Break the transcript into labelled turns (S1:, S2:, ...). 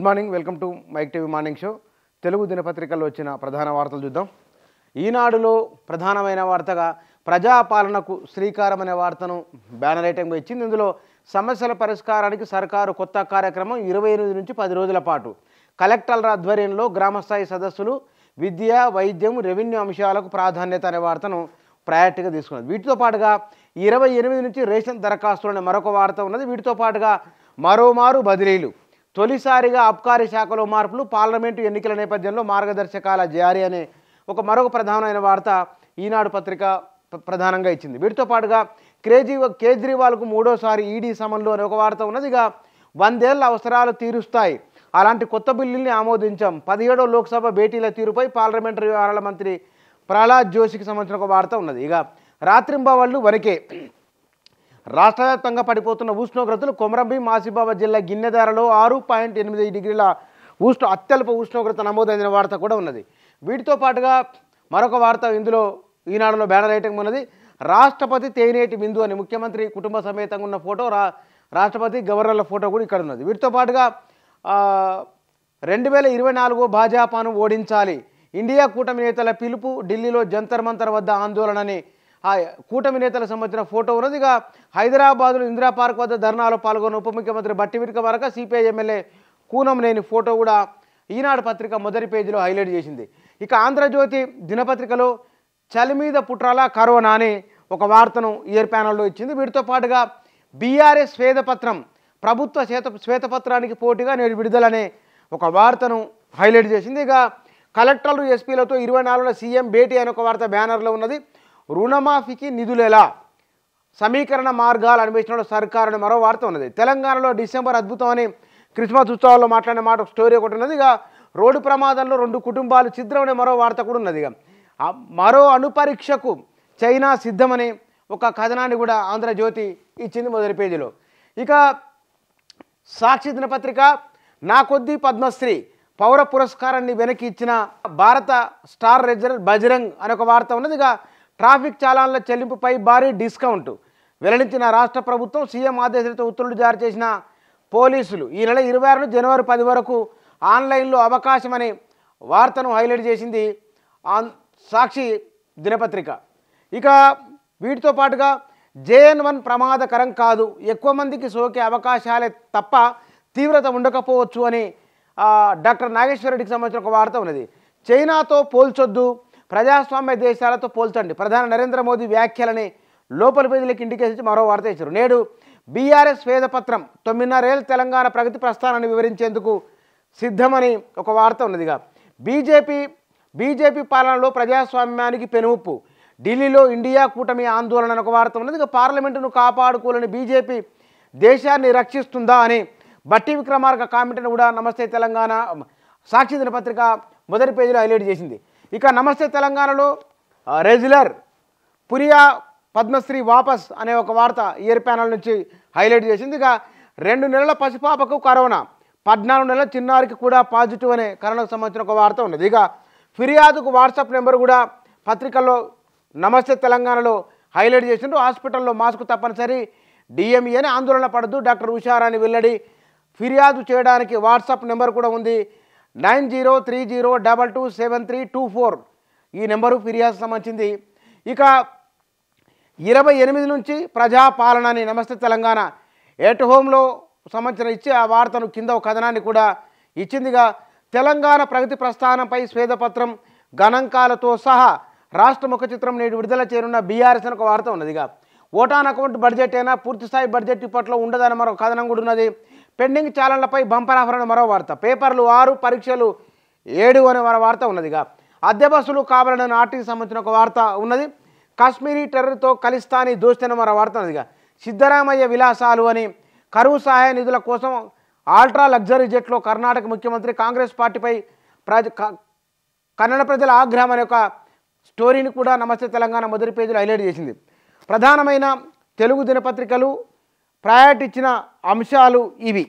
S1: good morning welcome to mic TV morning show Telugu దినపత్రికల్లో వచ్చిన ప్రధాన వార్తలు చూద్దాం ఈనాడులో ప్రధానమైన వార్తగా ప్రజాపాలనకు శ్రీకారం అనే వార్తను బ్యానర్ ఐటెంగా ఇచ్చింది ఇందులో సమస్యల పరిష్కారానికి సర్కారు కొత్త కార్యక్రమం ఇరవై ఎనిమిది నుంచి పది రోజుల పాటు కలెక్టర్ల ఆధ్వర్యంలో గ్రామస్థాయి సదస్సులు విద్య వైద్యం రెవెన్యూ అంశాలకు ప్రాధాన్యత అనే వార్తను ప్రయారిటీగా తీసుకున్నది వీటితో పాటుగా ఇరవై ఎనిమిది నుంచి రేషన్ దరఖాస్తులు అనే మరొక వార్త ఉన్నది వీటితో పాటుగా మరోమారు బదిలీలు తొలిసారిగా అబ్కారీ శాఖలో మార్పులు పార్లమెంటు ఎన్నికల నేపథ్యంలో మార్గదర్శకాల జారీ అనే ఒక మరొక ప్రధానమైన వార్త ఈనాడు పత్రిక ప్రధానంగా ఇచ్చింది వీటితో పాటుగా కేజీ కేజ్రీవాల్కు మూడోసారి ఈడీ సమన్లు అనే ఒక వార్త ఉన్నది ఇక వందేళ్ల అవసరాలు తీరుస్తాయి అలాంటి కొత్త బిల్లుల్ని ఆమోదించాం పదిహేడో లోక్సభ భేటీల తీరుపై పార్లమెంటరీ వ్యవహారాల మంత్రి ప్రహ్లాద్ జోషికి సంబంధించిన ఒక వార్త ఉన్నది ఇక వాళ్ళు వరకే రాష్ట్ర వ్యాప్తంగా పడిపోతున్న ఉష్ణోగ్రతలు కొమరంబి మాసిబాబాద్ జిల్లా గిన్నెదారలో ఆరు పాయింట్ ఎనిమిది డిగ్రీల ఉష్ణ అత్యల్ప ఉష్ణోగ్రత నమోదైన వార్త కూడా ఉన్నది వీటితో పాటుగా మరొక వార్త ఇందులో ఈనాడులో బ్యానర్ ఐటమ్ ఉన్నది రాష్ట్రపతి తేనేటి బిందు అని ముఖ్యమంత్రి కుటుంబ సమేతంగా ఉన్న ఫోటో రా రాష్ట్రపతి గవర్నర్ల ఫోటో కూడా ఇక్కడ ఉన్నది వీటితో పాటుగా రెండు వేల ఇరవై నాలుగు భాజపాను ఓడించాలి ఇండియా కూటమి నేతల పిలుపు ఢిల్లీలో జంతర్ మంతర్ వద్ద ఆందోళనని ఆ కూటమి నేతలకు సంబంధించిన ఫోటో ఉన్నది ఇక హైదరాబాద్లో ఇందిరా పార్క్ వద్ద ధర్నాలో పాల్గొన్న ఉప ముఖ్యమంత్రి బట్టి విరిక వరక సిపిఐ ఎమ్మెల్యే కూనం లేని ఫోటో కూడా ఈనాడు పత్రిక మొదటి పేజీలో హైలైట్ చేసింది ఇక ఆంధ్రజ్యోతి దినపత్రికలో చలి మీద పుట్రాల కరోనా అని ఒక వార్తను ఇయర్ ప్యానల్లో ఇచ్చింది వీటితో పాటుగా బీఆర్ఎస్ శ్వేతపత్రం ప్రభుత్వ శ్వేత శ్వేతపత్రానికి పోటీగా నేడు విడుదలనే ఒక వార్తను హైలైట్ చేసింది ఇక కలెక్టర్లు ఎస్పీలతో ఇరవై నాలుగులో సీఎం భేటీ అనే ఒక వార్త బ్యానర్లో ఉన్నది రుణమాఫీకి నిధులు ఎలా సమీకరణ మార్గాలు సర్కార్ సర్కారుని మరో వార్త ఉన్నది తెలంగాణలో డిసెంబర్ అద్భుతం అని క్రిస్మస్ ఉత్సవాల్లో మాట్లాడిన మాట స్టోరీ ఒకటి ఉన్నది ఇక రోడ్డు ప్రమాదంలో రెండు కుటుంబాలు చిత్రమనే మరో వార్త కూడా ఉన్నది ఇక మరో అణుపరీక్షకు చైనా సిద్ధమని ఒక కథనాన్ని కూడా ఆంధ్రజ్యోతి ఇచ్చింది మొదటి పేజీలో ఇక సాక్షి దినపత్రిక నా కొద్ది పద్మశ్రీ పౌర పురస్కారాన్ని వెనక్కి ఇచ్చిన భారత స్టార్ రెజర్ బజరంగ్ అనే ఒక వార్త ఉన్నది ట్రాఫిక్ చాలాన్ల చెల్లింపుపై భారీ డిస్కౌంట్ వెల్లడించిన రాష్ట్ర ప్రభుత్వం సీఎం ఆదేశాలతో ఉత్తర్వులు జారీ చేసిన పోలీసులు ఈ నెల ఇరవై ఆరు జనవరి పది వరకు ఆన్లైన్లో అవకాశం అనే వార్తను హైలైట్ చేసింది ఆన్ సాక్షి దినపత్రిక ఇక వీటితో పాటుగా జేఎన్ వన్ ప్రమాదకరం కాదు ఎక్కువ మందికి సోకే అవకాశాలే తప్ప తీవ్రత ఉండకపోవచ్చు అని డాక్టర్ నాగేశ్వరరెడ్డికి సంబంధించిన ఒక వార్త ఉన్నది చైనాతో పోల్చొద్దు ప్రజాస్వామ్య దేశాలతో పోల్చండి ప్రధాని నరేంద్ర మోదీ వ్యాఖ్యలని లోపల పేదీలకు ఇంటికేసి మరో వార్త ఇచ్చారు నేడు బీఆర్ఎస్ వేదపత్రం తొమ్మిదిన్నరేళ్ళు తెలంగాణ ప్రగతి ప్రస్థానాన్ని వివరించేందుకు సిద్ధమని ఒక వార్త ఉన్నదిగా బీజేపీ బీజేపీ పాలనలో ప్రజాస్వామ్యానికి పెనుముప్పు ఢిల్లీలో ఇండియా కూటమి ఆందోళన ఒక వార్త ఉన్నది ఇక పార్లమెంటును కాపాడుకోలేని బీజేపీ దేశాన్ని రక్షిస్తుందా అని బట్టి విక్రమార్క కామెంట్ని కూడా నమస్తే తెలంగాణ సాక్షి దినపత్రిక మొదటి పేజీలో హైలైట్ చేసింది ఇక నమస్తే తెలంగాణలో రెజ్యులర్ పురియా పద్మశ్రీ వాపస్ అనే ఒక వార్త ఇయర్ ప్యానల్ నుంచి హైలైట్ చేసింది ఇక రెండు నెలల పసిపాపకు కరోనా పద్నాలుగు నెలల చిన్నారికి కూడా పాజిటివ్ అనే కరోనాకు సంబంధించిన ఒక వార్త ఉన్నది ఇక ఫిర్యాదుకు వాట్సాప్ నెంబర్ కూడా పత్రికల్లో నమస్తే తెలంగాణలో హైలైట్ చేసిండ్రు హాస్పిటల్లో మాస్క్ తప్పనిసరి డిఎంఈ అని ఆందోళన పడద్దు డాక్టర్ ఉషారాని వెల్లడి ఫిర్యాదు చేయడానికి వాట్సాప్ నెంబర్ కూడా ఉంది nine zero three zero double two seven three two four ఈ నెంబరు ఫిర్యాదు సంబంధించింది ఇక ఇరవై ఎనిమిది నుంచి ప్రజాపాలనని నమస్తే తెలంగాణ ఎట్ హోమ్లో సంబంధించిన ఇచ్చి ఆ వార్తను కింద ఒక కథనాన్ని కూడా ఇచ్చిందిగా తెలంగాణ ప్రగతి ప్రస్థానంపై స్వేదపత్రం గణాంకాలతో సహా రాష్ట్ర ముఖ చిత్రం నేడు విడుదల చేయనున్న బీఆర్ఎస్ అని ఒక వార్త ఉన్నదిగా ఓటాన్ అకౌంట్ బడ్జెట్ అయినా పూర్తిస్థాయి బడ్జెట్ ఇప్పట్లో ఉండదని మరొక కథనం కూడా ఉన్నది పెండింగ్ ఛాలెంజ్లపై బంపర్ ఆఫర్ మరో వార్త పేపర్లు ఆరు పరీక్షలు ఏడు అనే మరో వార్త ఉన్నదిగా అద్దె బస్సులు కావాలని ఆర్టీకి సంబంధించిన ఒక వార్త ఉన్నది కాశ్మీరీ టెర్రర్తో కలిస్తాని దోస్తని మరో వార్త ఉన్నదిగా సిద్ధరామయ్య విలాసాలు అని కరువు సహాయ నిధుల కోసం ఆల్ట్రా లగ్జరీ జెట్లో కర్ణాటక ముఖ్యమంత్రి కాంగ్రెస్ పార్టీపై ప్రజ కన్నడ ప్రజల ఆగ్రహం అనే ఒక స్టోరీని కూడా నమస్తే తెలంగాణ మొదటి పేజీలో హైలైట్ చేసింది ప్రధానమైన తెలుగు దినపత్రికలు ప్రయారిటీ ఇచ్చిన అంశాలు ఇవి